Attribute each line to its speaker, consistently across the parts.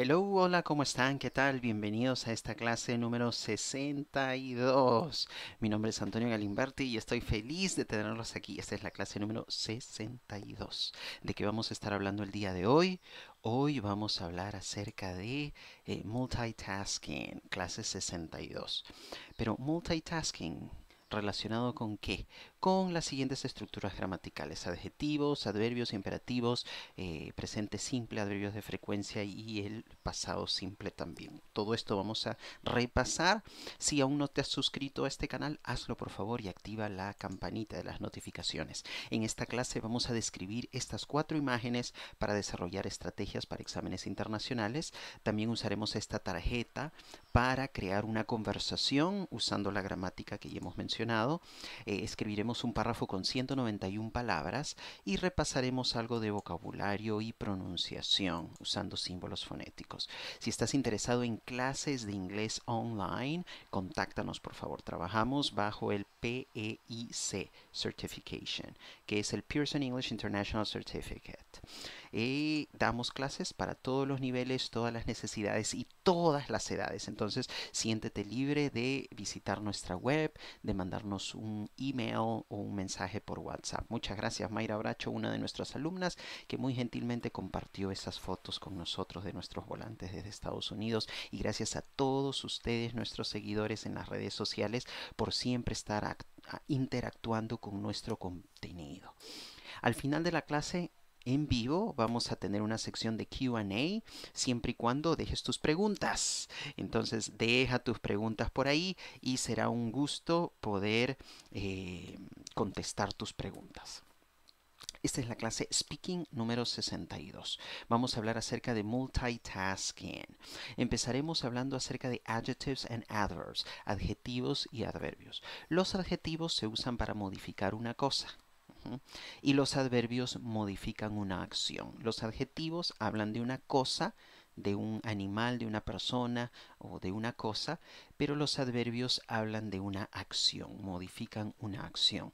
Speaker 1: Hello, hola, ¿cómo están? ¿Qué tal? Bienvenidos a esta clase número 62. Mi nombre es Antonio Galimberti y estoy feliz de tenerlos aquí. Esta es la clase número 62. ¿De qué vamos a estar hablando el día de hoy? Hoy vamos a hablar acerca de eh, multitasking, clase 62. Pero multitasking, ¿relacionado con qué? con las siguientes estructuras gramaticales, adjetivos, adverbios, imperativos, eh, presente simple, adverbios de frecuencia y el pasado simple también. Todo esto vamos a repasar. Si aún no te has suscrito a este canal, hazlo por favor y activa la campanita de las notificaciones. En esta clase vamos a describir estas cuatro imágenes para desarrollar estrategias para exámenes internacionales. También usaremos esta tarjeta para crear una conversación usando la gramática que ya hemos mencionado. Eh, escribiremos un párrafo con 191 palabras y repasaremos algo de vocabulario y pronunciación usando símbolos fonéticos. Si estás interesado en clases de inglés online, contáctanos por favor. Trabajamos bajo el PEIC Certification, que es el Pearson English International Certificate. Y damos clases para todos los niveles, todas las necesidades y todas las edades. Entonces, siéntete libre de visitar nuestra web, de mandarnos un email o un mensaje por WhatsApp. Muchas gracias, Mayra Bracho, una de nuestras alumnas, que muy gentilmente compartió esas fotos con nosotros de nuestros volantes desde Estados Unidos. Y gracias a todos ustedes, nuestros seguidores en las redes sociales, por siempre estar activos interactuando con nuestro contenido. Al final de la clase en vivo vamos a tener una sección de QA siempre y cuando dejes tus preguntas. Entonces deja tus preguntas por ahí y será un gusto poder eh, contestar tus preguntas. Esta es la clase Speaking número 62. Vamos a hablar acerca de multitasking. Empezaremos hablando acerca de adjectives and adverbs, adjetivos y adverbios. Los adjetivos se usan para modificar una cosa. Y los adverbios modifican una acción. Los adjetivos hablan de una cosa, de un animal, de una persona o de una cosa, pero los adverbios hablan de una acción, modifican una acción.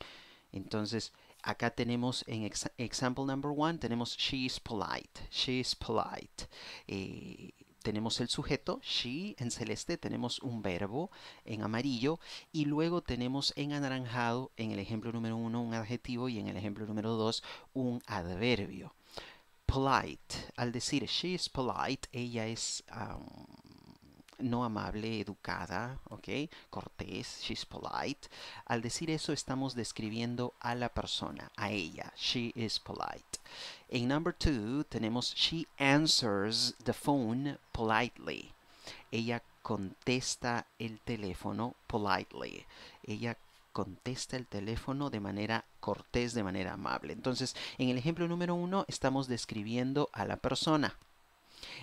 Speaker 1: Entonces, acá tenemos en example number one, tenemos she is polite, she is polite. Eh, tenemos el sujeto, she en celeste, tenemos un verbo en amarillo y luego tenemos en anaranjado, en el ejemplo número uno, un adjetivo y en el ejemplo número dos, un adverbio. Polite, al decir she is polite, ella es no amable, educada, ¿ok? Cortés, she's polite. Al decir eso estamos describiendo a la persona, a ella. She is polite. En number two tenemos she answers the phone politely. Ella contesta el teléfono politely. Ella contesta el teléfono de manera cortés, de manera amable. Entonces, en el ejemplo número uno estamos describiendo a la persona.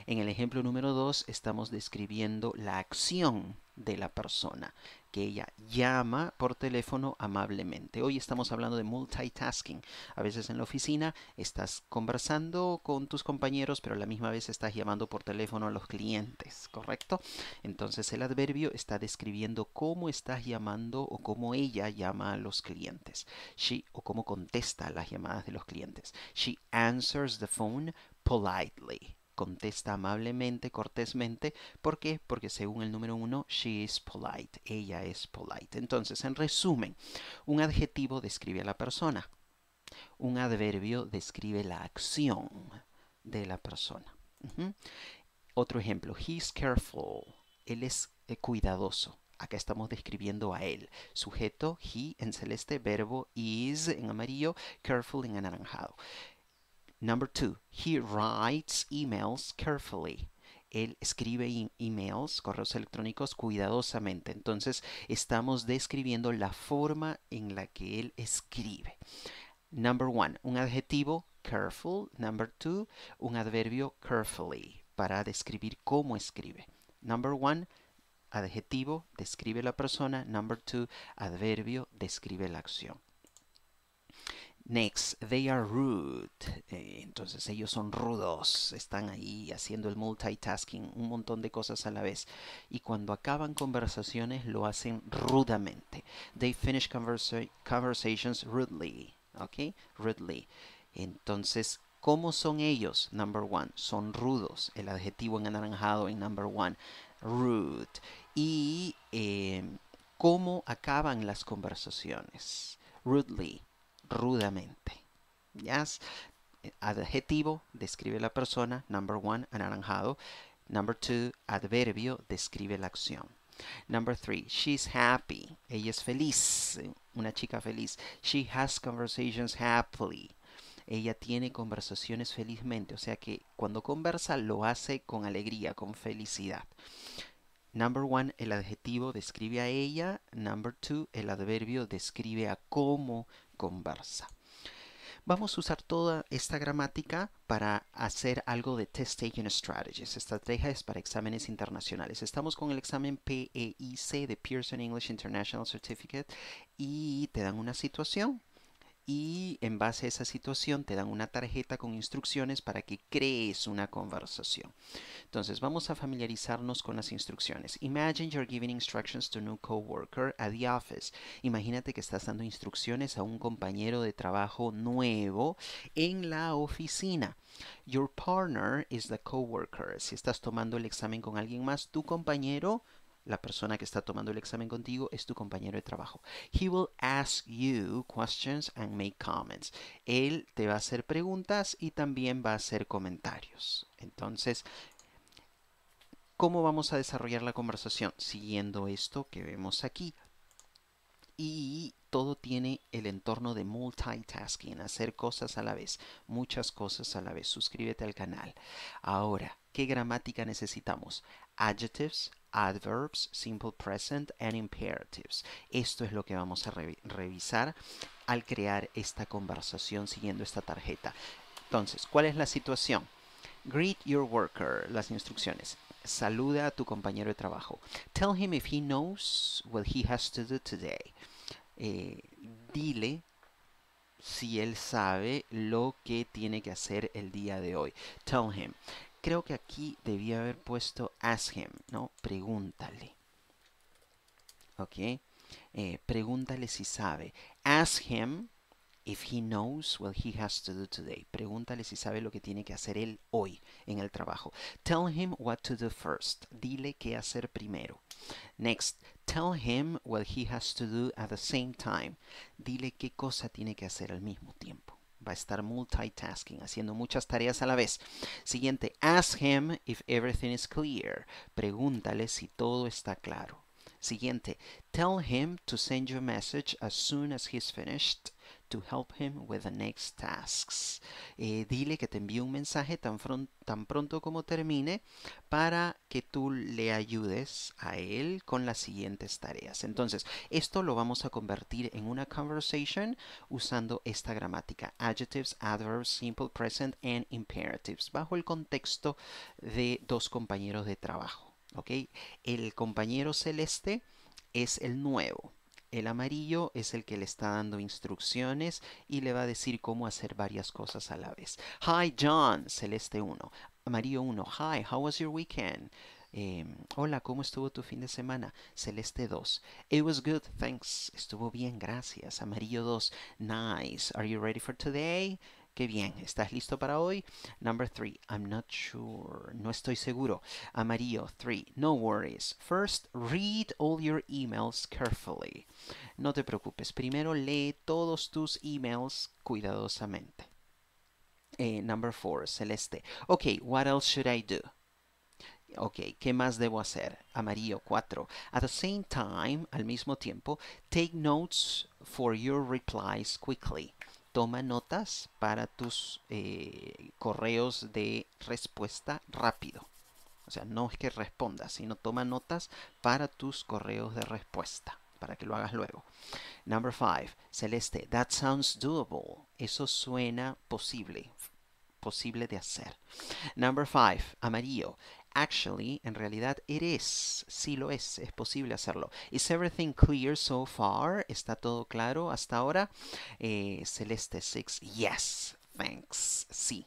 Speaker 1: En el ejemplo número 2 estamos describiendo la acción de la persona que ella llama por teléfono amablemente. Hoy estamos hablando de multitasking. A veces en la oficina estás conversando con tus compañeros, pero a la misma vez estás llamando por teléfono a los clientes, ¿correcto? Entonces el adverbio está describiendo cómo estás llamando o cómo ella llama a los clientes. She o cómo contesta las llamadas de los clientes. She answers the phone politely contesta amablemente, cortésmente. ¿Por qué? Porque según el número uno, she is polite. Ella es polite. Entonces, en resumen, un adjetivo describe a la persona. Un adverbio describe la acción de la persona. Otro ejemplo, He is careful. Él es eh, cuidadoso. Acá estamos describiendo a él. Sujeto, he en celeste, verbo is en amarillo, careful en anaranjado. Number two, he writes emails carefully. Él escribe emails, correos electrónicos cuidadosamente. Entonces estamos describiendo la forma en la que él escribe. Number one, un adjetivo careful. Number two, un adverbio carefully para describir cómo escribe. Number one, adjetivo, describe la persona. Number two, adverbio, describe la acción. Next, they are rude. Eh, entonces ellos son rudos, están ahí haciendo el multitasking, un montón de cosas a la vez. Y cuando acaban conversaciones lo hacen rudamente. They finish conversations rudely. ¿Ok? Rudely. Entonces, ¿cómo son ellos? Number one, son rudos. El adjetivo en anaranjado en number one. Rude. Y eh, ¿cómo acaban las conversaciones? Rudely rudamente. Yes. Eh, adjetivo describe la persona. Number one, anaranjado. Number two, adverbio describe la acción. Number three, she's happy. Ella es feliz. Eh, una chica feliz. She has conversations happily. Ella tiene conversaciones felizmente. O sea que cuando conversa lo hace con alegría, con felicidad. Number one, el adjetivo describe a ella. Number two, el adverbio describe a cómo conversa. Vamos a usar toda esta gramática para hacer algo de Test Taking Strategies, es para exámenes internacionales. Estamos con el examen PEIC de Pearson English International Certificate y te dan una situación, y en base a esa situación te dan una tarjeta con instrucciones para que crees una conversación. Entonces vamos a familiarizarnos con las instrucciones. Imagine you're giving instructions to a new coworker at the office. Imagínate que estás dando instrucciones a un compañero de trabajo nuevo en la oficina. Your partner is the coworker. Si estás tomando el examen con alguien más, tu compañero la persona que está tomando el examen contigo es tu compañero de trabajo. He will ask you questions and make comments. Él te va a hacer preguntas y también va a hacer comentarios. Entonces, ¿cómo vamos a desarrollar la conversación? Siguiendo esto que vemos aquí. Y todo tiene el entorno de multitasking, hacer cosas a la vez, muchas cosas a la vez. Suscríbete al canal. Ahora, ¿qué gramática necesitamos? Adjectives, adverbs, simple present and imperatives. Esto es lo que vamos a revisar al crear esta conversación siguiendo esta tarjeta. Entonces, ¿cuál es la situación? Greet your worker, las instrucciones. Saluda a tu compañero de trabajo. Tell him if he knows what he has to do today. Eh, dile si él sabe lo que tiene que hacer el día de hoy. Tell him. Creo que aquí debía haber puesto ask him, ¿no? Pregúntale. ¿Ok? Eh, pregúntale si sabe. Ask him if he knows what he has to do today. Pregúntale si sabe lo que tiene que hacer él hoy en el trabajo. Tell him what to do first. Dile qué hacer primero. Next, tell him what he has to do at the same time. Dile qué cosa tiene que hacer al mismo tiempo va a estar multitasking, haciendo muchas tareas a la vez. Siguiente, ask him if everything is clear. Pregúntale si todo está claro. Siguiente, tell him to send you a message as soon as he's finished to help him with the next tasks. Eh, dile que te envíe un mensaje tan, tan pronto como termine para que tú le ayudes a él con las siguientes tareas. Entonces, esto lo vamos a convertir en una conversation usando esta gramática. Adjectives, adverbs, simple present and imperatives. Bajo el contexto de dos compañeros de trabajo. ¿ok? El compañero celeste es el nuevo el amarillo es el que le está dando instrucciones y le va a decir cómo hacer varias cosas a la vez. Hi John, celeste 1. Amarillo 1. Hi, how was your weekend? Em, hola, ¿cómo estuvo tu fin de semana? Celeste 2. It was good, thanks. Estuvo bien, gracias. Amarillo 2. Nice. Are you ready for today? bien. ¿Estás listo para hoy? Number three. I'm not sure. No estoy seguro. Amarillo. Three. No worries. First, read all your emails carefully. No te preocupes. Primero lee todos tus emails cuidadosamente. Eh, number four. Celeste. Okay. What else should I do? Ok, ¿qué más debo hacer? Amarillo 4. At the same time, al mismo tiempo, take notes for your replies quickly toma notas para tus eh, correos de respuesta rápido. O sea, no es que respondas, sino toma notas para tus correos de respuesta, para que lo hagas luego. Number five, Celeste, that sounds doable. Eso suena posible, posible de hacer. Number five, amarillo, Actually, en realidad, it is. Sí lo es. Es posible hacerlo. Is everything clear so far? ¿Está todo claro hasta ahora? Eh, celeste 6. Yes. Thanks. Sí.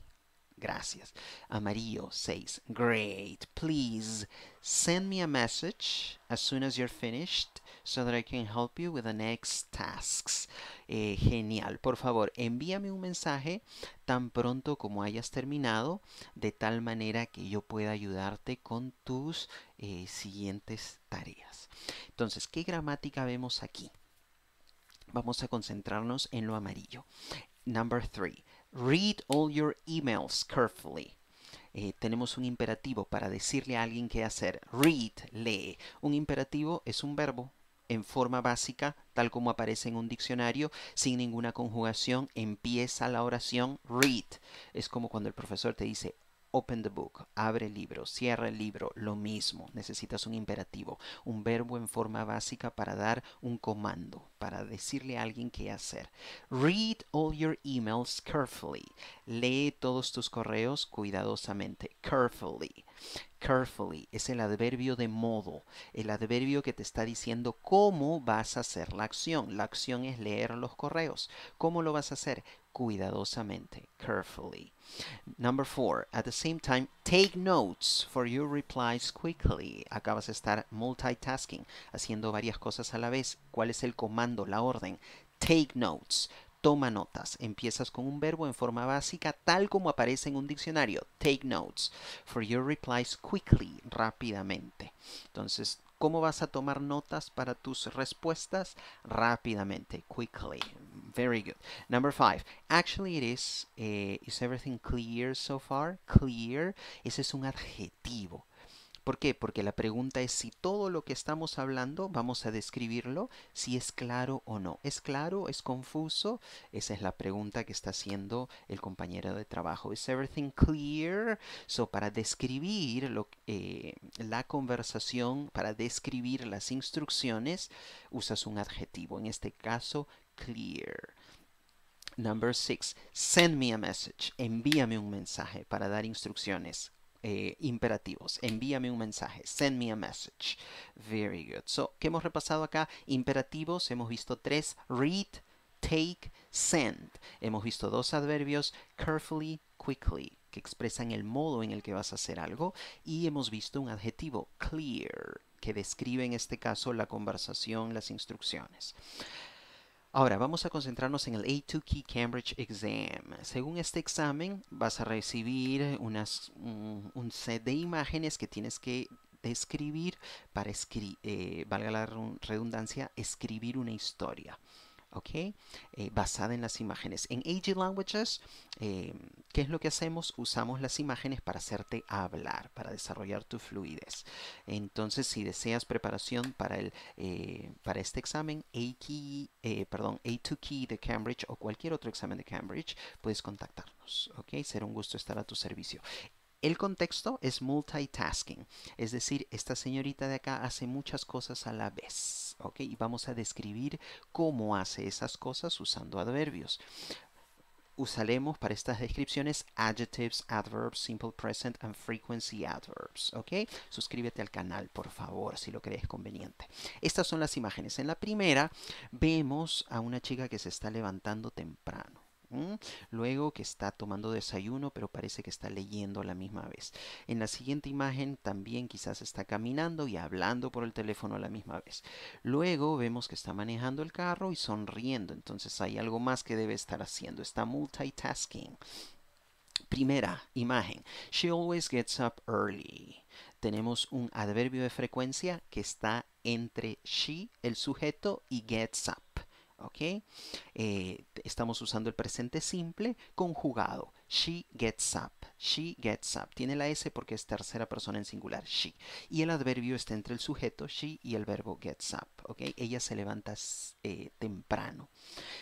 Speaker 1: Gracias. Amarillo 6. Great. Please send me a message as soon as you're finished so that I can help you with the next tasks. Eh, genial, por favor, envíame un mensaje tan pronto como hayas terminado, de tal manera que yo pueda ayudarte con tus eh, siguientes tareas. Entonces, ¿qué gramática vemos aquí? Vamos a concentrarnos en lo amarillo. Number three, read all your emails carefully. Eh, tenemos un imperativo para decirle a alguien qué hacer. Read, lee. Un imperativo es un verbo, en forma básica, tal como aparece en un diccionario, sin ninguna conjugación, empieza la oración read. Es como cuando el profesor te dice open the book, abre el libro, cierra el libro, lo mismo. Necesitas un imperativo, un verbo en forma básica para dar un comando, para decirle a alguien qué hacer. Read all your emails carefully. Lee todos tus correos cuidadosamente. Carefully. Carefully es el adverbio de modo, el adverbio que te está diciendo cómo vas a hacer la acción. La acción es leer los correos. ¿Cómo lo vas a hacer? Cuidadosamente, carefully. Number four, at the same time, take notes for your replies quickly. Acabas de estar multitasking, haciendo varias cosas a la vez. ¿Cuál es el comando, la orden? Take notes toma notas. Empiezas con un verbo en forma básica tal como aparece en un diccionario. Take notes for your replies quickly, rápidamente. Entonces, ¿cómo vas a tomar notas para tus respuestas? Rápidamente, quickly. Very good. Number five. Actually, it is. Eh, is everything clear so far? Clear. Ese es un adjetivo. ¿Por qué? Porque la pregunta es si todo lo que estamos hablando, vamos a describirlo, si es claro o no. ¿Es claro? ¿Es confuso? Esa es la pregunta que está haciendo el compañero de trabajo. ¿Is everything clear? So, para describir lo, eh, la conversación, para describir las instrucciones, usas un adjetivo. En este caso, clear. Number six, send me a message. Envíame un mensaje para dar instrucciones. Eh, imperativos. Envíame un mensaje. Send me a message. Very good. So, ¿qué hemos repasado acá? Imperativos, hemos visto tres. Read, take, send. Hemos visto dos adverbios. Carefully, quickly que expresan el modo en el que vas a hacer algo y hemos visto un adjetivo clear que describe en este caso la conversación, las instrucciones. Ahora vamos a concentrarnos en el A2 Key Cambridge Exam. Según este examen vas a recibir unas, mm, un, set de imágenes que tienes que describir para, escri eh, valga la redundancia, escribir una historia. ¿ok? Eh, basada en las imágenes. En AG Languages, eh, ¿qué es lo que hacemos? Usamos las imágenes para hacerte hablar, para desarrollar tu fluidez. Entonces, si deseas preparación para, el, eh, para este examen, A2Key A2 de Cambridge o cualquier otro examen de Cambridge, puedes contactarnos, ¿ok? Será un gusto estar a tu servicio. El contexto es multitasking, es decir, esta señorita de acá hace muchas cosas a la vez. Y vamos a describir cómo hace esas cosas usando adverbios. Usaremos para estas descripciones adjectives, adverbs, simple present and frequency adverbs, ¿ok? Suscríbete al canal, por favor, si lo crees conveniente. Estas son las imágenes. En la primera vemos a una chica que se está levantando temprano. Luego que está tomando desayuno, pero parece que está leyendo a la misma vez. En la siguiente imagen también quizás está caminando y hablando por el teléfono a la misma vez. Luego vemos que está manejando el carro y sonriendo. Entonces hay algo más que debe estar haciendo. Está multitasking. Primera imagen. She always gets up early. Tenemos un adverbio de frecuencia que está entre she, el sujeto, y gets up. Eh, estamos usando el presente simple conjugado. She gets up. She gets up. Tiene la S porque es tercera persona en singular. She. Y el adverbio está entre el sujeto, she, y el verbo gets up. Ella se levanta eh, temprano.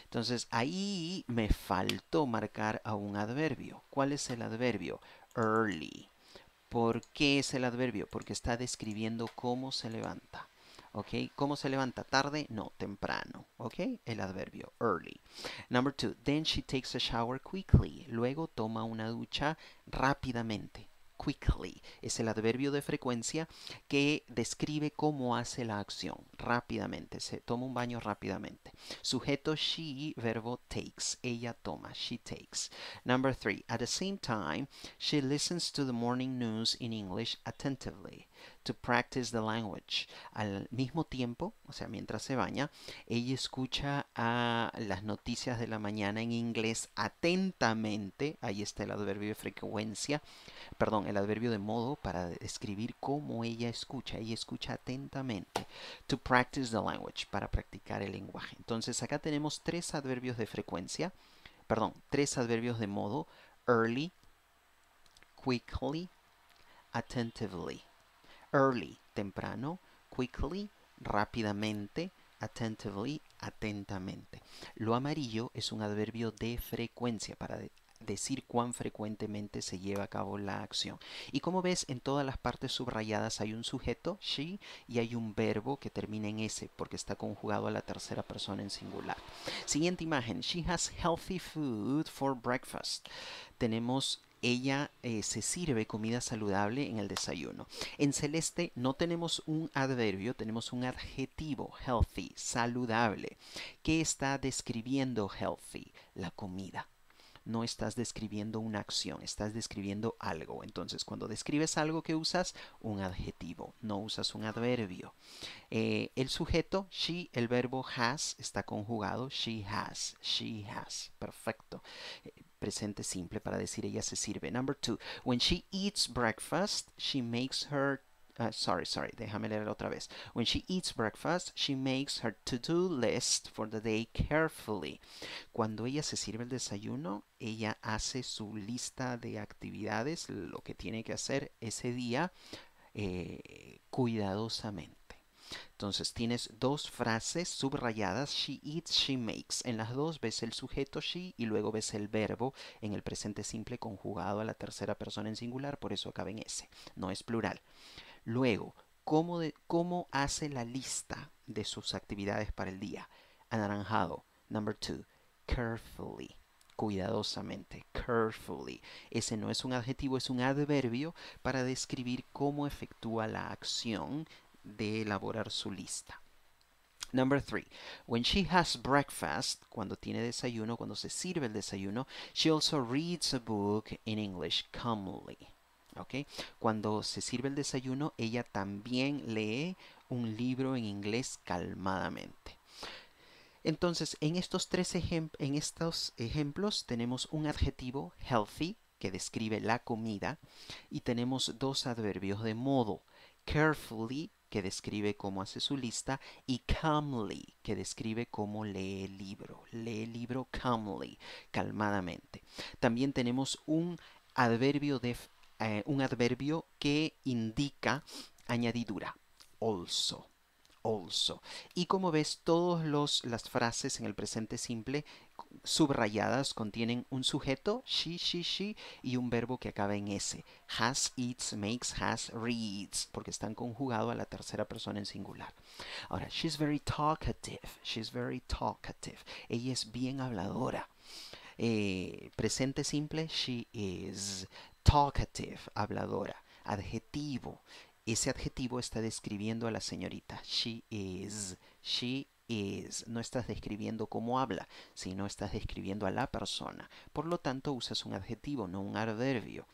Speaker 1: Entonces, ahí me faltó marcar a un adverbio. ¿Cuál es el adverbio? Early. ¿Por qué es el adverbio? Porque está describiendo cómo se levanta. ¿Cómo se levanta? ¿Tarde? No, temprano. Ok, el adverbio early. Number two, then she takes a shower quickly. Luego toma una ducha rápidamente quickly es el adverbio de frecuencia que describe cómo hace la acción rápidamente, se toma un baño rápidamente. Sujeto she, verbo takes, ella toma, she takes. Number three, at the same time, she listens to the morning news in English attentively to practice the language. Al mismo tiempo, o sea, mientras se baña, ella escucha a las noticias de la mañana en inglés atentamente, ahí está el adverbio de frecuencia, perdón, el adverbio de modo para describir cómo ella escucha. Ella escucha atentamente. To practice the language, para practicar el lenguaje. Entonces acá tenemos tres adverbios de frecuencia, perdón, tres adverbios de modo. Early, quickly, attentively. Early, temprano, quickly, rápidamente, attentively, atentamente. Lo amarillo es un adverbio de frecuencia para decir cuán frecuentemente se lleva a cabo la acción. Y como ves, en todas las partes subrayadas hay un sujeto, she, y hay un verbo que termina en s, porque está conjugado a la tercera persona en singular. Siguiente imagen, she has healthy food for breakfast. Tenemos ella eh, se sirve comida saludable en el desayuno. En celeste no tenemos un adverbio, tenemos un adjetivo, healthy, saludable. ¿Qué está describiendo healthy? La comida no estás describiendo una acción, estás describiendo algo. Entonces, cuando describes algo que usas, un adjetivo, no usas un adverbio. Eh, el sujeto, she, el verbo has, está conjugado, she has, she has. Perfecto. Eh, presente simple para decir ella se sirve. Number two, when she eats breakfast, she makes her Ah, sorry, sorry, déjame leer otra vez. When she eats breakfast, she makes her to-do list for the day carefully. Cuando ella se sirve el desayuno, ella hace su lista de actividades, lo que tiene que hacer ese día, eh, cuidadosamente. Entonces tienes dos frases subrayadas, she eats, she makes. En las dos ves el sujeto she y luego ves el verbo en el presente simple conjugado a la tercera persona en singular, por eso acaba en S, no es plural. Luego, ¿cómo, hace la lista de sus actividades para el día? Anaranjado. Number two, carefully cuidadosamente, carefully. Ese no es un adjetivo, es un adverbio para describir cómo efectúa la acción de elaborar su lista. Number three, when she has breakfast, cuando tiene desayuno, cuando se sirve el desayuno, she also reads a book in English calmly. Cuando se sirve el desayuno, ella también lee un libro en inglés calmadamente. Entonces, en estos tres en estos ejemplos tenemos un adjetivo healthy que describe la comida y tenemos dos adverbios de modo, carefully que describe cómo hace su lista y calmly que describe cómo lee el libro. Lee el libro calmly, calmadamente. También tenemos un adverbio de eh, un adverbio que indica añadidura. Also. Also. Y como ves, todas las frases en el presente simple subrayadas contienen un sujeto, she, she, she, y un verbo que acaba en s. Has, eats, makes, has, reads, porque están conjugados a la tercera persona en singular. Ahora, she's very talkative. She's very talkative. Ella es bien habladora. Eh, presente simple, she is talkative, habladora, adjetivo. Ese adjetivo está describiendo a la señorita. She is. She is. No estás describiendo cómo habla, sino estás describiendo a la persona. Por lo tanto, usas un adjetivo, no un adverbio.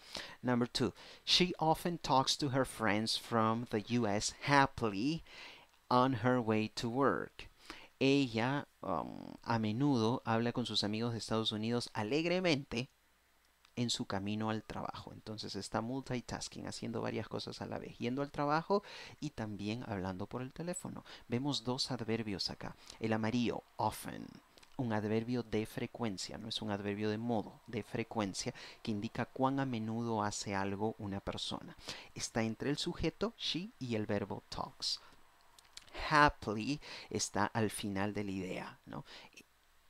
Speaker 1: Number two. She often talks to her friends from the US happily on her way to work. Ella um, a menudo habla con sus amigos de Estados Unidos alegremente en su camino al trabajo. Entonces está multitasking, haciendo varias cosas a la vez, yendo al trabajo y también hablando por el teléfono. Vemos dos adverbios acá. El amarillo, often, un adverbio de frecuencia, no es un adverbio de modo, de frecuencia, que indica cuán a menudo hace algo una persona. Está entre el sujeto, she, y el verbo talks. Happily está al final de la idea, ¿no?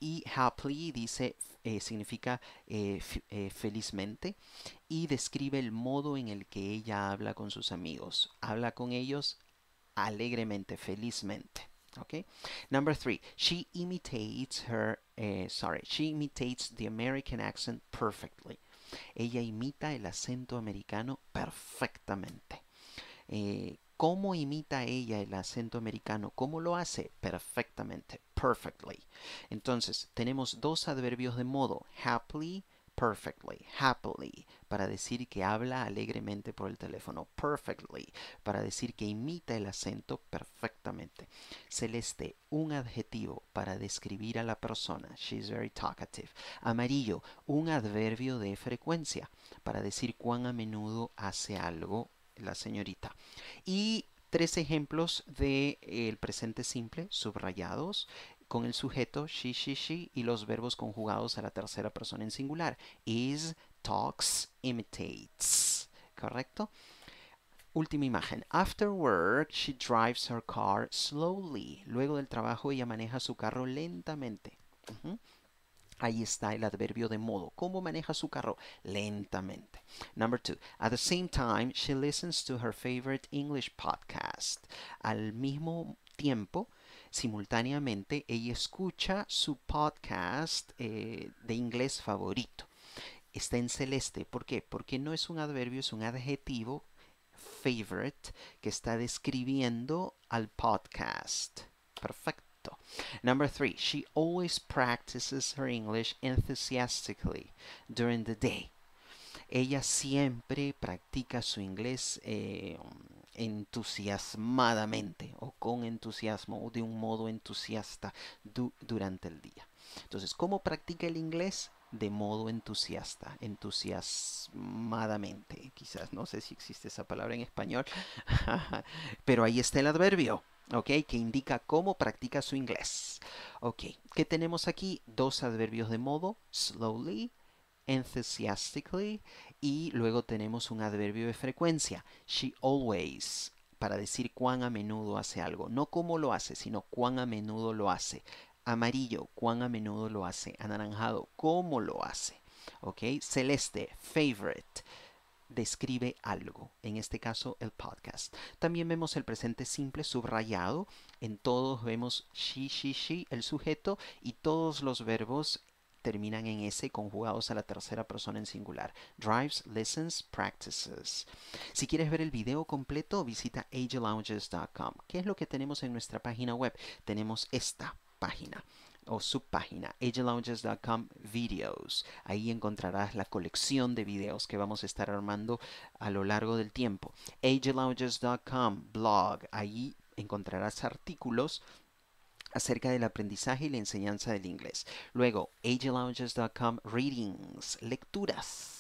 Speaker 1: y happily dice eh, significa eh, eh, felizmente y describe el modo en el que ella habla con sus amigos. Habla con ellos alegremente, felizmente. Okay. Number three, she imitates her, sorry, she imitates the American accent perfectly. Ella imita el acento americano perfectamente. ¿Cómo imita ella el acento americano? ¿Cómo lo hace? Perfectamente, perfectly. Entonces, tenemos dos adverbios de modo, happily, perfectly, happily, para decir que habla alegremente por el teléfono, perfectly, para decir que imita el acento perfectamente. Celeste, un adjetivo para describir a la persona, she's very talkative. Amarillo, un adverbio de frecuencia, para decir cuán a menudo hace algo la señorita. Y tres ejemplos del eh, el presente simple subrayados con el sujeto she, she, she y los verbos conjugados a la tercera persona en singular. Is, talks, imitates. ¿Correcto? Última imagen. After work, she drives her car slowly. Luego del trabajo, ella maneja su carro lentamente. Ahí está el adverbio de modo. ¿Cómo maneja su carro? Lentamente. Number two. At the same time, she listens to her favorite English podcast. Al mismo tiempo, simultáneamente, ella escucha su podcast eh, de inglés favorito. Está en celeste. ¿Por qué? Porque no es un adverbio, es un adjetivo favorite que está describiendo al podcast. Perfecto. Number three, she always practices her English enthusiastically during the day. Ella siempre practica su inglés eh, entusiasmadamente o con entusiasmo o de un modo entusiasta durante el día. Entonces, ¿cómo practica el inglés? de modo entusiasta, entusiasmadamente. Quizás no sé si existe esa palabra en español, pero ahí está el adverbio. ¿ok? Que indica cómo practica su inglés. Ok, ¿qué tenemos aquí? Dos adverbios de modo, slowly, enthusiastically, y luego tenemos un adverbio de frecuencia, she always, para decir cuán a menudo hace algo. No cómo lo hace, sino cuán a menudo lo hace. Amarillo, cuán a menudo lo hace. Anaranjado, cómo lo hace. Ok, celeste, favorite describe algo, en este caso el podcast. También vemos el presente simple subrayado, en todos vemos she, she, she, el sujeto, y todos los verbos terminan en S conjugados a la tercera persona en singular. Drives, lessons, practices. Si quieres ver el video completo, visita agelounges.com. ¿Qué es lo que tenemos en nuestra página web? Tenemos esta página o su página agelounges.com videos. Ahí encontrarás la colección de videos que vamos a estar armando a lo largo del tiempo. agelounges.com blog. Ahí encontrarás artículos acerca del aprendizaje y la enseñanza del inglés. Luego, agelounges.com readings, lecturas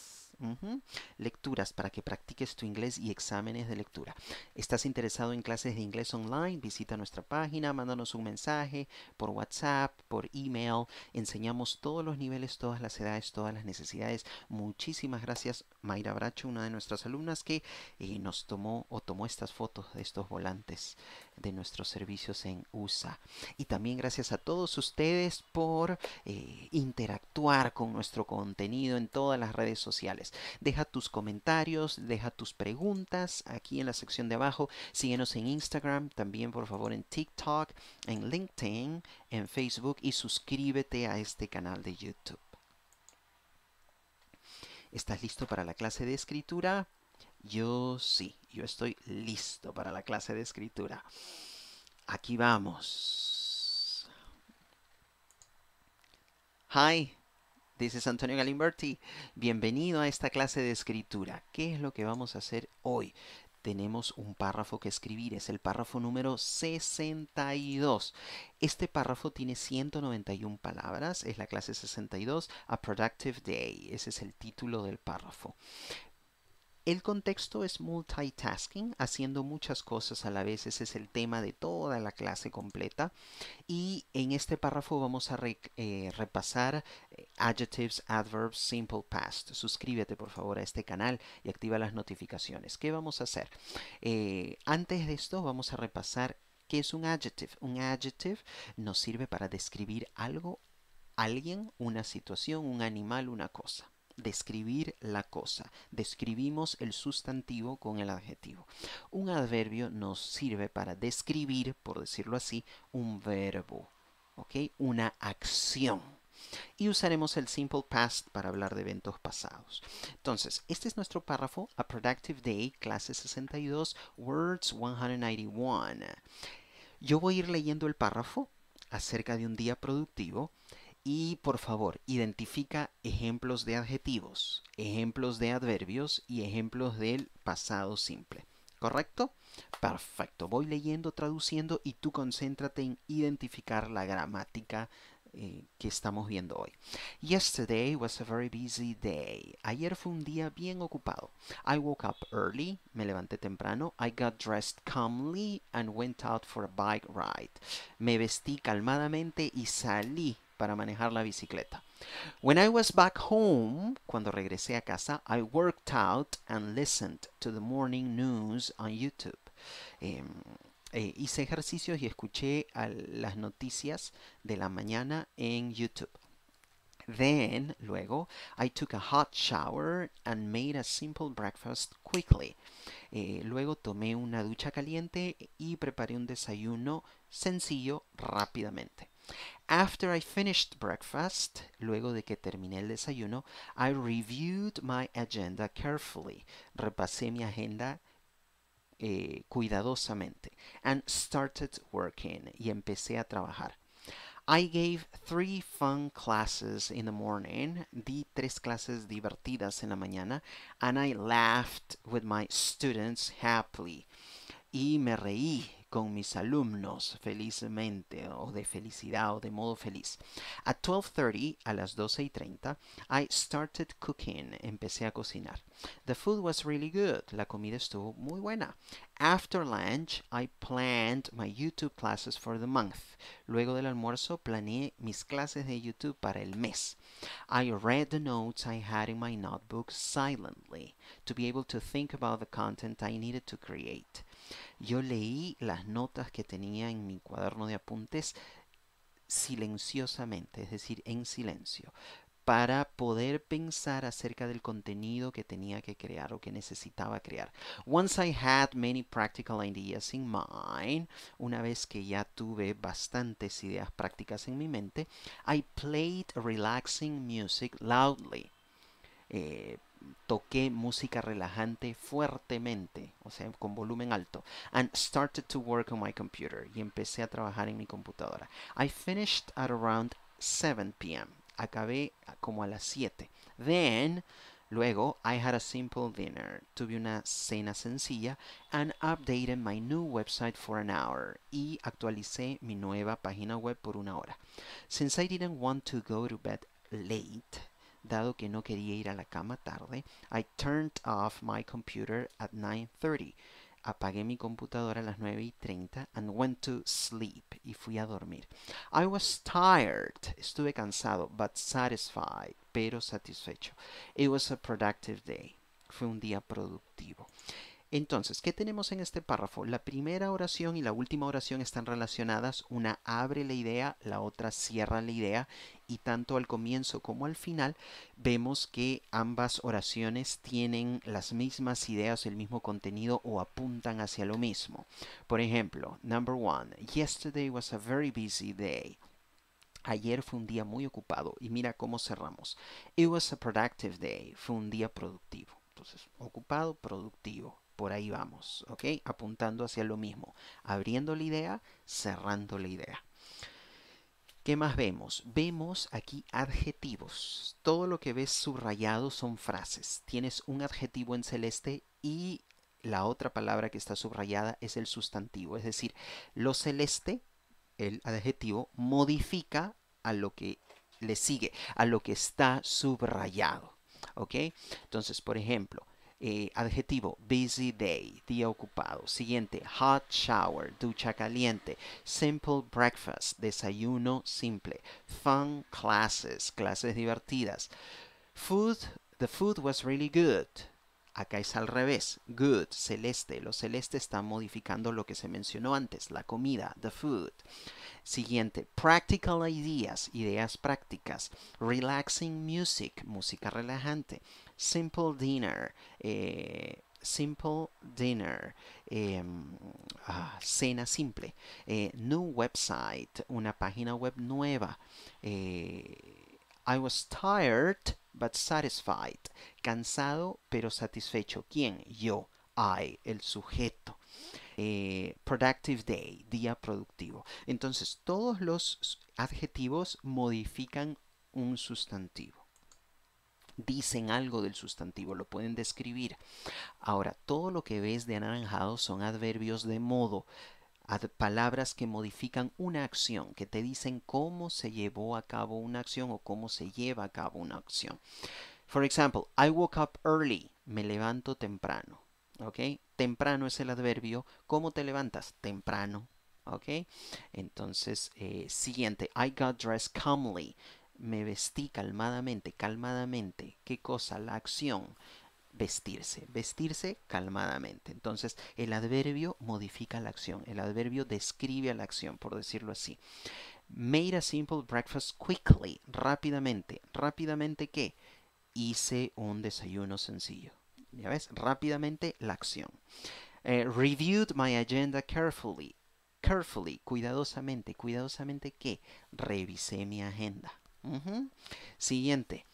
Speaker 1: Lecturas para que practiques tu inglés y exámenes de lectura. ¿Estás interesado en clases de inglés online? Visita nuestra página, mándanos un mensaje por WhatsApp, por email. Enseñamos todos los niveles, todas las edades, todas las necesidades. Muchísimas gracias, Mayra Bracho, una de nuestras alumnas que eh, nos tomó o tomó estas fotos de estos volantes de nuestros servicios en USA. Y también gracias a todos ustedes por eh, interactuar con nuestro contenido en todas las redes sociales. Deja tus comentarios, deja tus preguntas aquí en la sección de abajo. Síguenos en Instagram, también por favor en TikTok, en LinkedIn, en Facebook y suscríbete a este canal de YouTube. ¿Estás listo para la clase de escritura? Yo sí yo estoy listo para la clase de escritura. Aquí vamos. Hi, this is Antonio Galimberti. Bienvenido a esta clase de escritura. ¿Qué es lo que vamos a hacer hoy? tenemos un párrafo que escribir, es el párrafo número 62. Este párrafo tiene 191 palabras, es la clase 62, A Productive Day, ese es el título del párrafo. El contexto es multitasking, haciendo muchas cosas a la vez. Ese es el tema de toda la clase completa. Y en este párrafo vamos a eh, repasar eh, adjectives, adverbs, simple past. Suscríbete por favor a este canal y activa las notificaciones. ¿Qué vamos a hacer? Eh, antes de esto vamos a repasar ¿Qué es un adjective? Un adjective nos sirve para describir algo, alguien, una situación, un animal, una cosa describir la cosa. Describimos el sustantivo con el adjetivo. Un adverbio nos sirve para describir, por decirlo así, un verbo, ¿ok? Una acción. Y usaremos el simple past para hablar de eventos pasados. Entonces, este es nuestro párrafo, A Productive Day, clase 62, Words 191. Yo voy a ir leyendo el párrafo acerca de un día productivo y por favor, identifica ejemplos de adjetivos, ejemplos de adverbios y ejemplos del pasado simple. ¿Correcto? Perfecto. Voy leyendo, traduciendo y tú concéntrate en identificar la gramática eh, que estamos viendo hoy. Yesterday was a very busy day. Ayer fue un día bien ocupado. I woke up early, me levanté temprano. I got dressed calmly and went out for a bike ride. Me vestí calmadamente y salí para manejar la bicicleta. When I was back home, cuando regresé a casa, I worked out and listened to the morning news on YouTube. Em, eh, hice ejercicios y escuché a las noticias de la mañana en YouTube. Then, luego, I took a hot shower and made a simple breakfast quickly. Eh, luego tomé una ducha caliente y preparé un desayuno sencillo rápidamente. After I finished breakfast, luego de que terminé el desayuno, I reviewed my agenda carefully. Repasé mi agenda eh, cuidadosamente. And started working. Y empecé a trabajar. I gave three fun classes in the morning. Di tres clases divertidas en la mañana. And I laughed with my students happily. Y me reí con mis alumnos felizmente o de felicidad o de modo feliz. At 12:30, a las doce I started cooking. Empecé a cocinar. The food was really good. La comida estuvo muy buena. After lunch, I planned my YouTube classes for the month. Luego del almuerzo, planeé mis clases de YouTube para el mes. I read the notes I had in my notebook silently to be able to think about the content I needed to create. Yo leí las notas que tenía en mi cuaderno de apuntes silenciosamente, es decir, en silencio, para poder pensar acerca del contenido que tenía que crear o que necesitaba crear. Once I had many practical ideas in mind, una vez que ya tuve bastantes ideas prácticas en mi mente, I played relaxing music loudly. Eh, toqué música relajante fuertemente, o sea, con volumen alto, and started to work on my computer. Y empecé a trabajar en mi computadora. I finished at around 7 p.m. Acabé como a las 7. Then, luego, I had a simple dinner. Tuve una cena sencilla and updated my new website for an hour. Y actualicé mi nueva página web por una hora. Since I didn't want to go to bed late, dado que no quería ir a la cama tarde, I turned off my computer at 9.30. Apagué mi computadora a las 9.30 y and went to sleep y fui a dormir. I was tired, estuve cansado, but satisfied, pero satisfecho. It was a productive day, fue un día productivo. Entonces, ¿qué tenemos en este párrafo? La primera oración y la última oración están relacionadas, una abre la idea, la otra cierra la idea, y tanto al comienzo como al final vemos que ambas oraciones tienen las mismas ideas, el mismo contenido o apuntan hacia lo mismo. Por ejemplo, number one, yesterday was a very busy day. Ayer fue un día muy ocupado y mira cómo cerramos. It was a productive day, fue un día productivo. Entonces, ocupado, productivo por ahí vamos, ¿ok? Apuntando hacia lo mismo, abriendo la idea, cerrando la idea. ¿Qué más vemos? Vemos aquí adjetivos. Todo lo que ves subrayado son frases. Tienes un adjetivo en celeste y la otra palabra que está subrayada es el sustantivo. Es decir, lo celeste, el adjetivo, modifica a lo que le sigue, a lo que está subrayado. ¿Ok? Entonces, por ejemplo, eh, adjetivo, busy day, día ocupado. Siguiente, hot shower, ducha caliente. Simple breakfast, desayuno simple. Fun classes, clases divertidas. Food, the food was really good. Acá es al revés. Good, celeste. Lo celeste está modificando lo que se mencionó antes, la comida, the food. Siguiente, practical ideas, ideas prácticas. Relaxing music, música relajante. Simple dinner, eh, simple dinner, em, ah, cena simple. Eh, new website, una página web nueva. Eh, I was tired but satisfied. Cansado pero satisfecho. ¿Quién? Yo. I, el sujeto. Eh, productive day, día productivo. Entonces, todos los adjetivos modifican un sustantivo. Dicen algo del sustantivo, lo pueden describir. Ahora, todo lo que ves de anaranjado son adverbios de modo palabras que modifican una acción, que te dicen cómo se llevó a cabo una acción o cómo se lleva a cabo una acción. For example, I woke up early. Me levanto temprano. ¿Ok? Temprano es el adverbio. ¿Cómo te levantas? Temprano. ¿Ok? Entonces, eh, siguiente. I got dressed calmly. Me vestí calmadamente, calmadamente. ¿Qué cosa? La acción vestirse, vestirse calmadamente. Entonces, el adverbio modifica la acción, el adverbio describe a la acción, por decirlo así. Made a simple breakfast quickly, rápidamente. ¿Rápidamente qué? Hice un desayuno sencillo. ¿Ya ves? Rápidamente la acción. Eh, reviewed my agenda carefully. Carefully, cuidadosamente. ¿Cuidadosamente qué? Revisé mi agenda. Siguiente.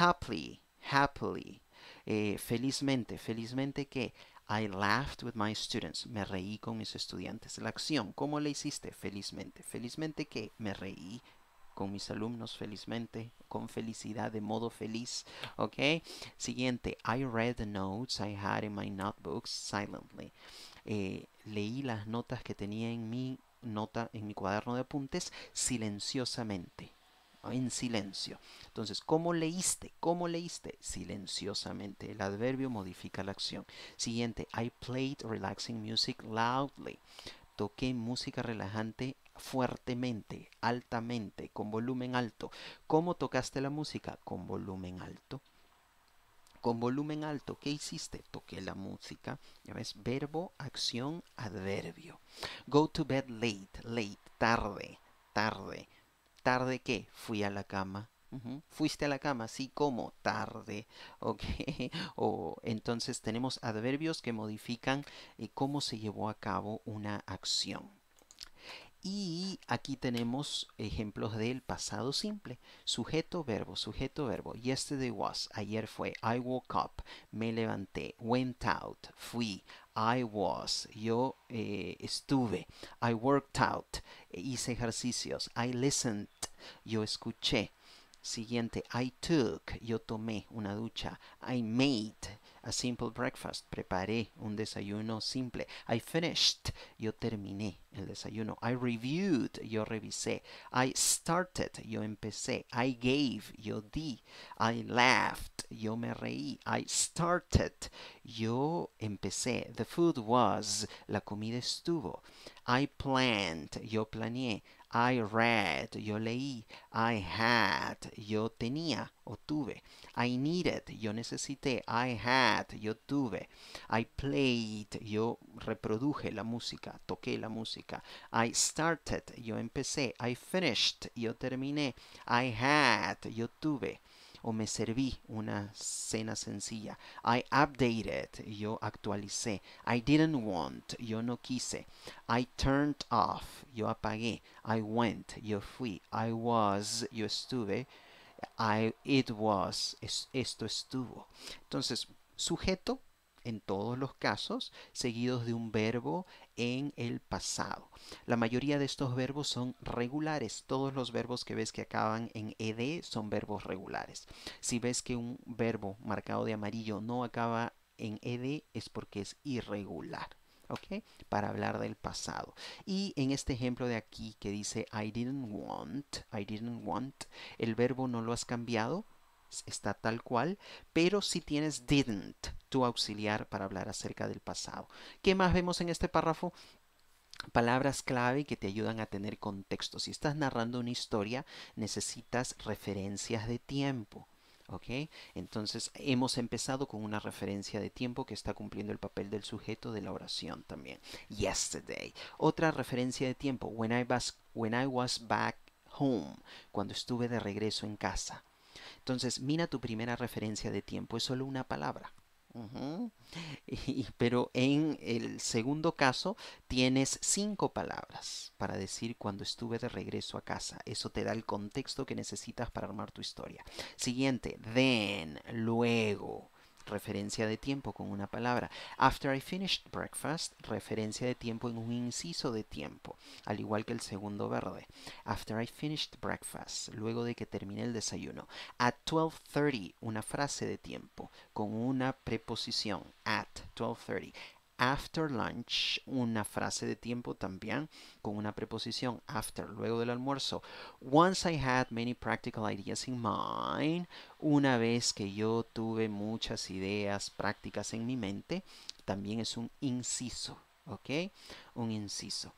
Speaker 1: Happily, happily. Eh, felizmente, felizmente que I laughed with my students. Me reí con mis estudiantes. La acción, ¿cómo le hiciste? Felizmente. Felizmente que me reí con mis alumnos felizmente, con felicidad, de modo feliz. ¿Ok? Siguiente. I read the notes I had in my notebooks silently. Eh, leí las notas que tenía en mi nota, en mi cuaderno de apuntes, silenciosamente en silencio. Entonces, ¿cómo leíste? ¿Cómo leíste? Silenciosamente. El adverbio modifica la acción. Siguiente, I played relaxing music loudly. Toqué música relajante fuertemente, altamente, con volumen alto. ¿Cómo tocaste la música? Con volumen alto con volumen alto. ¿Qué hiciste? Toqué la música. Ya ves, verbo, acción, adverbio. Go to bed late, late, tarde, tarde tarde qué? Fui a la cama. Fuiste a la cama, sí, como tarde, ¿ok? O entonces tenemos adverbios que modifican eh, cómo se llevó a cabo una acción. Y aquí tenemos ejemplos del pasado simple. Sujeto, verbo, sujeto, verbo. Yesterday was, ayer fue. I woke up, me levanté. Went out, fui. I was, yo eh, estuve. I worked out, eh, hice ejercicios. I listened, yo escuché. Siguiente, I took, yo tomé una ducha. I made, a simple breakfast. Preparé un desayuno simple. I finished. Yo terminé el desayuno. I reviewed. Yo revisé. I started. Yo empecé. I gave. Yo di. I laughed. Yo me reí. I started. Yo empecé. The food was. La comida estuvo. I planned. Yo planeé. I read, yo leí. I had, yo tenía o tuve. I needed, yo necesité. I had, yo tuve. I played, yo reproduje la música, toqué la música. I started, yo empecé. I finished, yo terminé. I had, yo tuve o me serví una cena sencilla. I updated, yo actualicé. I didn't want, yo no quise. I turned off, yo apagué. I went, yo fui. I was, yo estuve. I, it was, esto estuvo. Entonces, sujeto en todos los casos, seguidos de un verbo en el pasado. La mayoría de estos verbos son regulares. Todos los verbos que ves que acaban en ed son verbos regulares. Si ves que un verbo marcado de amarillo no acaba en ed es porque es irregular. ¿Ok? Para hablar del pasado. Y en este ejemplo de aquí que dice I didn't want, I didn't want, el verbo no lo has cambiado, está tal cual, pero si tienes didn't, tu auxiliar para hablar acerca del pasado. ¿Qué más vemos en este párrafo? palabras clave que te ayudan a tener contexto. Si estás narrando una historia, necesitas referencias de tiempo. ¿Ok? Entonces hemos empezado con una referencia de tiempo que está cumpliendo el papel del sujeto de la oración también. Yesterday. Otra referencia de tiempo. When I was, when I was back home. Cuando estuve de regreso en casa. Entonces, mira tu primera referencia de tiempo, es solo una palabra. pero en el segundo caso tienes cinco palabras para decir cuando estuve de regreso a casa. Eso te da el contexto que necesitas para armar tu historia. Siguiente, then, luego referencia de tiempo con una palabra. After I finished breakfast, referencia de tiempo en un inciso de tiempo, al igual que el segundo verde. After I finished breakfast, luego de que termine el desayuno. At 12.30, una frase de tiempo con una preposición. At 12.30 after lunch, una frase de tiempo también con una preposición after, luego del almuerzo. Once I had many practical ideas in mind, una vez que yo tuve muchas ideas prácticas en mi mente, también es un inciso, ¿ok? Un inciso.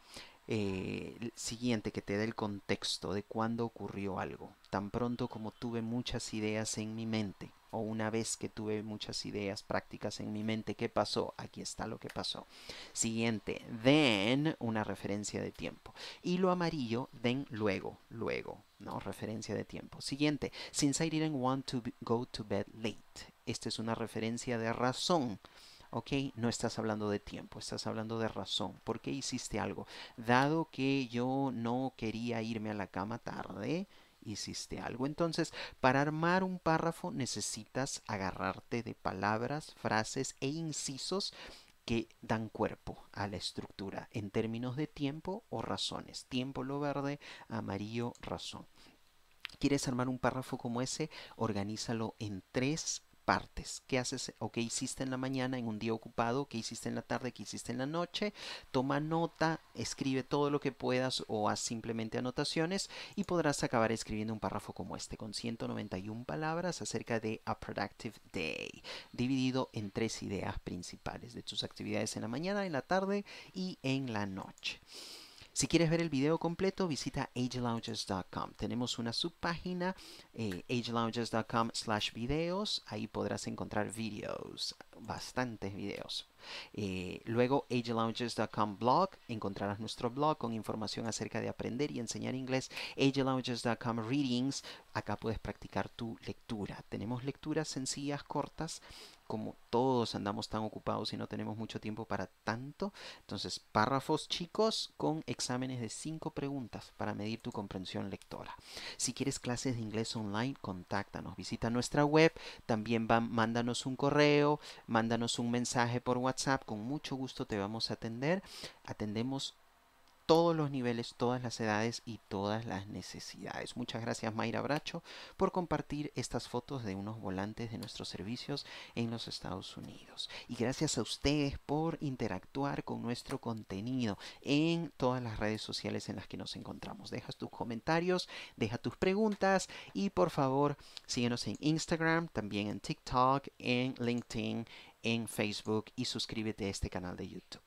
Speaker 1: Eh, siguiente que te dé el contexto de cuándo ocurrió algo. Tan pronto como tuve muchas ideas en mi mente, o una vez que tuve muchas ideas prácticas en mi mente, ¿qué pasó? Aquí está lo que pasó. Siguiente, then, una referencia de tiempo. Y lo amarillo, then, luego, luego, ¿no? Referencia de tiempo. Siguiente, since I didn't want to go to bed late. Esta es una referencia de razón ok, no estás hablando de tiempo, estás hablando de razón. ¿Por qué hiciste algo? Dado que yo no quería irme a la cama tarde, hiciste algo. Entonces, para armar un párrafo necesitas agarrarte de palabras, frases e incisos que dan cuerpo a la estructura en términos de tiempo o razones. Tiempo lo verde, amarillo razón. ¿Quieres armar un párrafo como ese? Organízalo en tres partes. ¿Qué haces o qué hiciste en la mañana en un día ocupado? ¿Qué hiciste en la tarde? ¿Qué hiciste en la noche? Toma nota, escribe todo lo que puedas o haz simplemente anotaciones y podrás acabar escribiendo un párrafo como este con 191 palabras acerca de A Productive Day, dividido en tres ideas principales de tus actividades en la mañana, en la tarde y en la noche. Si quieres ver el video completo, visita agelounges.com. Tenemos una subpágina, eh, agelounges.com slash videos. Ahí podrás encontrar videos, bastantes videos. Eh, luego, agelounges.com blog. Encontrarás nuestro blog con información acerca de aprender y enseñar inglés. agelounges.com readings. Acá puedes practicar tu lectura. Tenemos lecturas sencillas, cortas como todos andamos tan ocupados y no tenemos mucho tiempo para tanto, entonces párrafos chicos con exámenes de cinco preguntas para medir tu comprensión lectora. Si quieres clases de inglés online, contáctanos, visita nuestra web, también mándanos un correo, mándanos un mensaje por WhatsApp, con mucho gusto te vamos a atender. Atendemos todos los niveles, todas las edades y todas las necesidades. Muchas gracias Mayra Bracho por compartir estas fotos de unos volantes de nuestros servicios en los Estados Unidos. Y gracias a ustedes por interactuar con nuestro contenido en todas las redes sociales en las que nos encontramos. Deja tus comentarios, deja tus preguntas y por favor síguenos en Instagram, también en TikTok, en LinkedIn, en Facebook y suscríbete a este canal de YouTube.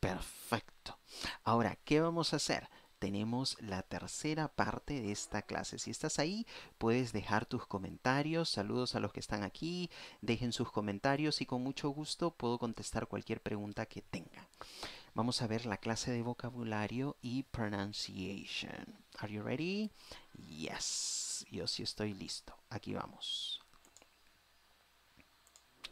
Speaker 1: Perfecto. Ahora, ¿qué vamos a hacer? tenemos la tercera parte de esta clase. Si estás ahí, puedes dejar tus comentarios. Saludos a los que están aquí. Dejen sus comentarios y con mucho gusto puedo contestar cualquier pregunta que tengan. Vamos a ver la clase de vocabulario y pronunciation. Are you ready? Yes, yo sí estoy listo. Aquí vamos.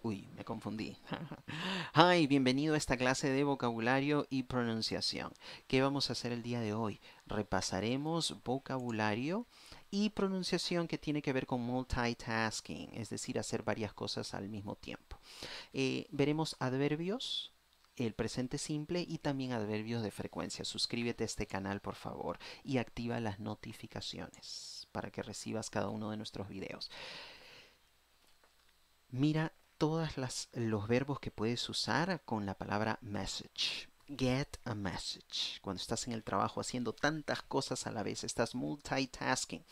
Speaker 1: Uy, me confundí. Hi, bienvenido a esta clase de vocabulario y pronunciación. ¿Qué vamos a hacer el día de hoy? Repasaremos vocabulario y pronunciación que tiene que ver con multitasking, es decir, hacer varias cosas al mismo tiempo. Eh, veremos adverbios, el presente simple y también adverbios de frecuencia. Suscríbete a este canal, por favor, y activa las notificaciones para que recibas cada uno de nuestros videos. Mira todos los verbos que puedes usar con la palabra message. Get a message. Cuando estás en el trabajo haciendo tantas cosas a la vez, estás multitasking.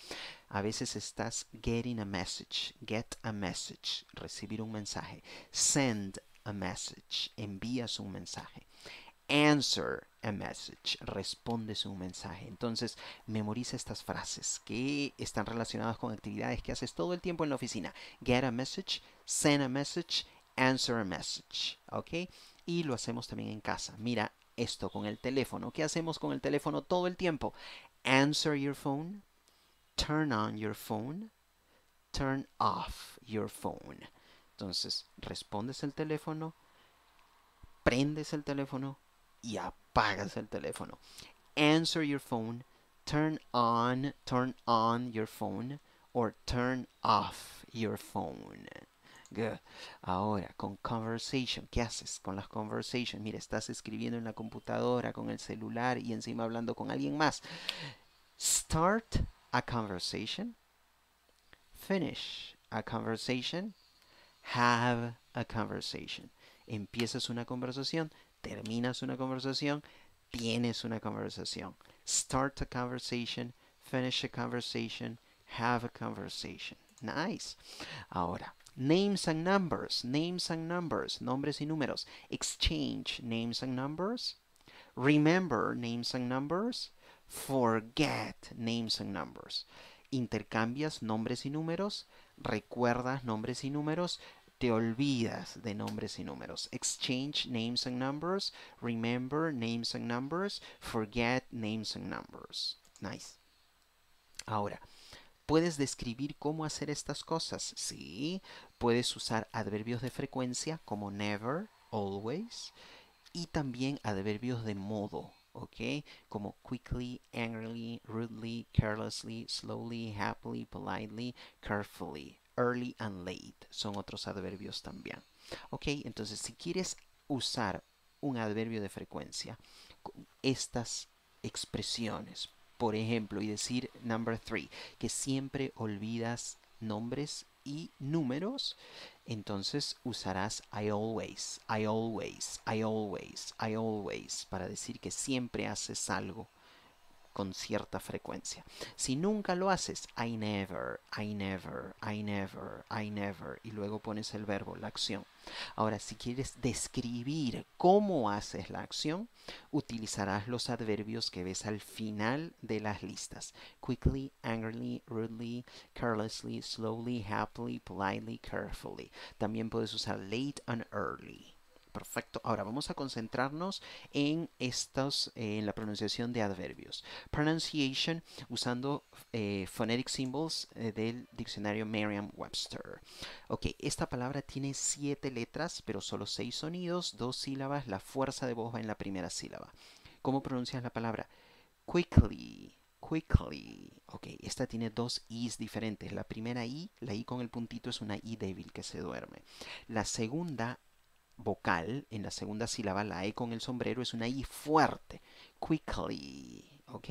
Speaker 1: A veces estás getting a message. Get a message. Recibir un mensaje. Send a message. Envías un mensaje answer a message, respondes un mensaje. Entonces, memoriza estas frases que están relacionadas con actividades que haces todo el tiempo en la oficina. Get a message, send a message, answer a message, ¿ok? Y lo hacemos también en casa. Mira esto con el teléfono. ¿Qué hacemos con el teléfono todo el tiempo? Answer your phone, turn on your phone, turn off your phone. Entonces, respondes el teléfono, prendes el teléfono, y apagas el teléfono. Answer your phone, turn on, turn on your phone or turn off your phone. Good. Ahora, con conversation, ¿qué haces con las conversations? Mira, estás escribiendo en la computadora, con el celular y encima hablando con alguien más. Start a conversation. Finish a conversation. Have a conversation. Empiezas una conversación, terminas una conversación, tienes una conversación. Start a conversation, finish a conversation, have a conversation. Nice. Ahora, names and numbers, names and numbers, nombres y números. Exchange names and numbers. Remember names and numbers. Forget names and numbers. Intercambias nombres y números, recuerdas nombres y números, te olvidas de nombres y números. Exchange names and numbers, remember names and numbers, forget names and numbers. Nice. Ahora, ¿puedes describir cómo hacer estas cosas? Sí. Puedes usar adverbios de frecuencia como never, always, y también adverbios de modo, ¿ok? Como quickly, angrily, rudely, carelessly, slowly, happily, politely, carefully, early and late son otros adverbios también. Ok, entonces si quieres usar un adverbio de frecuencia, con estas expresiones, por ejemplo, y decir number three, que siempre olvidas nombres y números, entonces usarás I always, I always, I always, I always para decir que siempre haces algo con cierta frecuencia. Si nunca lo haces, I never, I never, I never, I never, y luego pones el verbo, la acción. Ahora, si quieres describir cómo haces la acción, utilizarás los adverbios que ves al final de las listas. Quickly, angrily, rudely, carelessly, slowly, happily, politely, carefully. También puedes usar late and early. Perfecto. Ahora vamos a concentrarnos en estos, en la pronunciación de adverbios. Pronunciation usando eh, phonetic symbols eh, del diccionario Merriam-Webster. Ok, esta palabra tiene siete letras, pero solo seis sonidos, dos sílabas. La fuerza de voz va en la primera sílaba. ¿Cómo pronuncias la palabra? Quickly quickly. Ok, esta tiene dos i's diferentes. La primera i, la i con el puntito es una i débil que se duerme. La segunda vocal en la segunda sílaba, la E con el sombrero, es una I fuerte. Quickly. ¿Ok?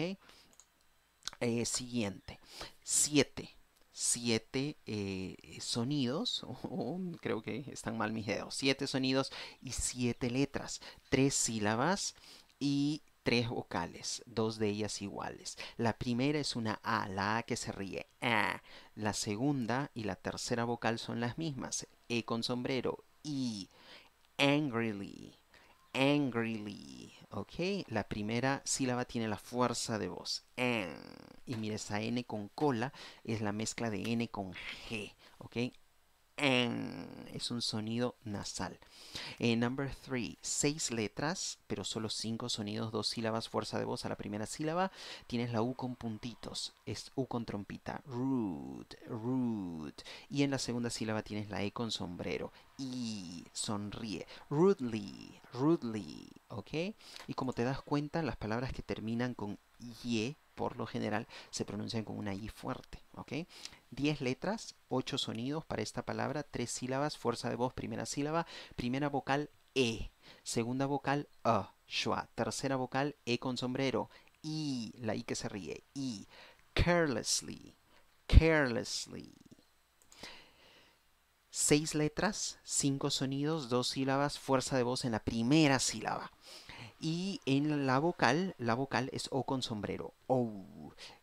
Speaker 1: Eh, siguiente. Siete. Siete eh, sonidos. Oh, creo que están mal mis dedos. Siete sonidos y siete letras. Tres sílabas y tres vocales, dos de ellas iguales. La primera es una A, la A que se ríe. La segunda y la tercera vocal son las mismas. E con sombrero. I angrily, angrily, ¿ok? La primera sílaba tiene la fuerza de voz, en Y mira, esa N con cola es la mezcla de N con G, ¿ok? es un sonido nasal. Eh, number three. seis letras, pero solo cinco sonidos, dos sílabas, fuerza de voz a la primera sílaba. Tienes la U con puntitos, es U con trompita. Root. rude. Y en la segunda sílaba tienes la E con sombrero. Y sonríe. Rudely, rudely. ¿Ok? Y como te das cuenta, las palabras que terminan con Y por lo general se pronuncian con una I fuerte. ¿ok? 10 letras, 8 sonidos para esta palabra, tres sílabas, fuerza de voz, primera sílaba, primera vocal E, segunda vocal A, e, schwa, tercera vocal E con sombrero, I, la I que se ríe, I, carelessly, carelessly. 6 letras, 5 sonidos, dos sílabas, fuerza de voz en la primera sílaba. Y en la vocal, la vocal es O con sombrero. O.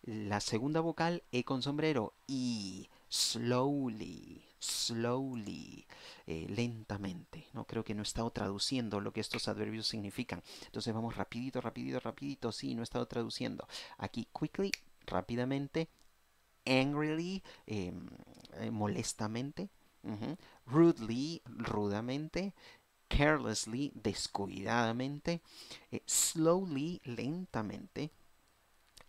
Speaker 1: La segunda vocal, E con sombrero. Y. Slowly. Slowly. Eh, lentamente. No creo que no he estado traduciendo lo que estos adverbios significan. Entonces vamos rapidito, rapidito, rapidito. Sí, no he estado traduciendo. Aquí, quickly, rápidamente. Angrily, em, eh, molestamente. Rudely, rudamente carelessly, descuidadamente, eh, slowly, lentamente.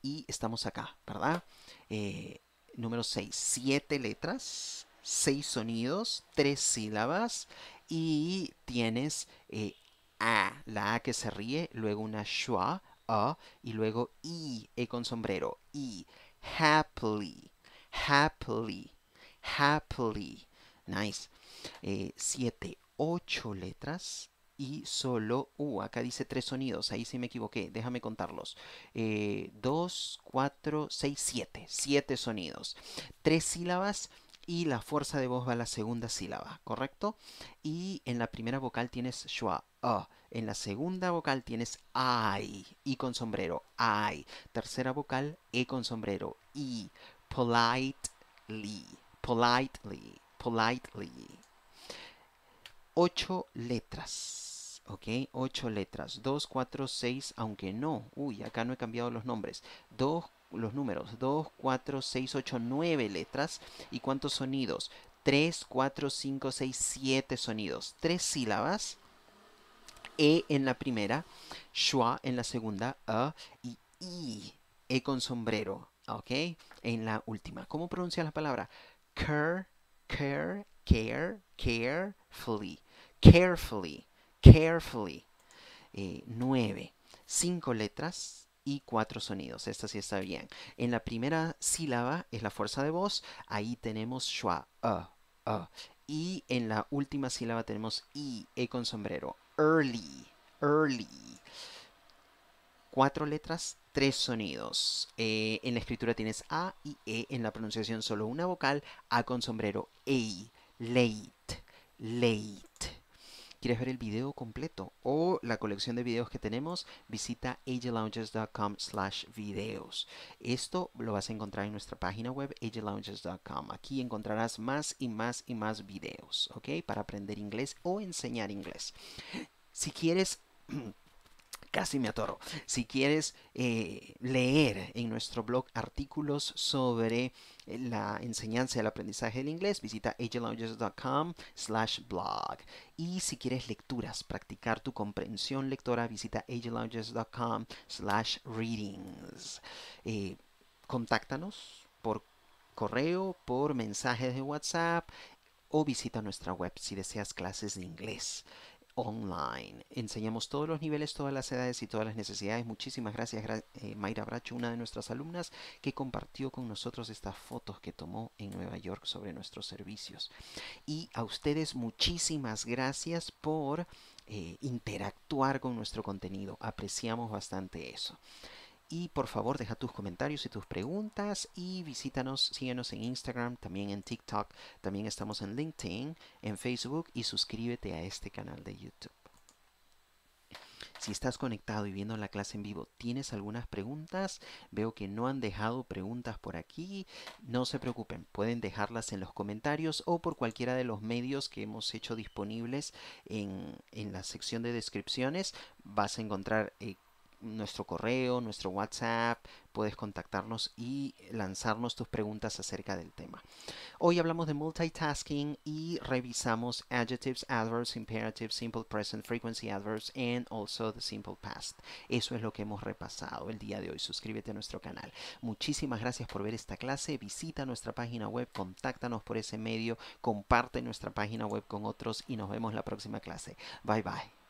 Speaker 1: Y estamos acá, ¿verdad? Eh, número 6, Siete letras, seis sonidos, tres sílabas y tienes eh, A, la A que se ríe, luego una schwa, A, y luego I, E con sombrero, I, happily, happily, happily. Nice. 7, ocho letras y solo U. Uh, acá dice tres sonidos, ahí sí me equivoqué, déjame contarlos. Eh, dos, cuatro, seis, siete. Siete sonidos. Tres sílabas y la fuerza de voz va a la segunda sílaba, ¿correcto? Y en la primera vocal tienes schwa, En la segunda vocal tienes ay. Y con sombrero, Ay. Tercera vocal, e con sombrero, i. Politely, politely, politely. 8 letras. ¿Ok? 8 letras. 2, 4, 6, aunque no. Uy, acá no he cambiado los nombres. 2, los números. 2, 4, 6, 8, 9 letras. ¿Y cuántos sonidos? 3, 4, 5, 6, 7 sonidos. 3 sílabas. E en la primera, schwa en la segunda, a y i, e con sombrero, ¿ok? En la última. ¿Cómo pronuncia la palabra? Care, care, care, care, carefully, carefully, carefully. Eh, nueve, cinco letras y cuatro sonidos. Esta sí está bien. En la primera sílaba es la fuerza de voz. Ahí tenemos schwa, uh, uh. Y en la última sílaba tenemos i, e con sombrero. Early, early. Cuatro letras, tres sonidos. Eh, en la escritura tienes A y E, en la pronunciación solo una vocal, A con sombrero, EI, ley, late. ¿Quieres ver el video completo o la colección de videos que tenemos? Visita agelounges.com slash videos. Esto lo vas a encontrar en nuestra página web agelounges.com. Aquí encontrarás más y más y más videos, ¿ok? Para aprender inglés o enseñar inglés. Si quieres casi me atoro. Si quieres eh, leer en nuestro blog artículos sobre eh, la enseñanza y el aprendizaje del inglés, visita agelanguages.com slash blog. Y si quieres lecturas, practicar tu comprensión lectora, visita agelanguages.com slash readings. Eh, contáctanos por correo, por mensaje de WhatsApp o visita nuestra web si deseas clases de inglés. Online. Enseñamos todos los niveles, todas las edades y todas las necesidades. Muchísimas gracias eh, Mayra Bracho, una de nuestras alumnas, que compartió con nosotros estas fotos que tomó en Nueva York sobre nuestros servicios. Y a ustedes muchísimas gracias por eh, interactuar con nuestro contenido. Apreciamos bastante eso y por favor deja tus comentarios y tus preguntas y visítanos, síguenos en Instagram, también en TikTok, también estamos en LinkedIn, en Facebook y suscríbete a este canal de YouTube. Si estás conectado y viendo la clase en vivo, tienes algunas preguntas, veo que no han dejado preguntas por aquí, no se preocupen, pueden dejarlas en los comentarios o por cualquiera de los medios que hemos hecho disponibles en, la sección de descripciones, vas a encontrar... Eh, nuestro correo, nuestro WhatsApp, puedes contactarnos y lanzarnos tus preguntas acerca del tema. Hoy hablamos de multitasking y revisamos adjectives, adverbs, imperatives, simple present, frequency adverbs and also the simple past. Eso es lo que hemos repasado el día de hoy. Suscríbete a nuestro canal. Muchísimas gracias por ver esta clase. Visita nuestra página web, contáctanos por ese medio, comparte nuestra página web con otros y nos vemos la próxima clase. Bye bye.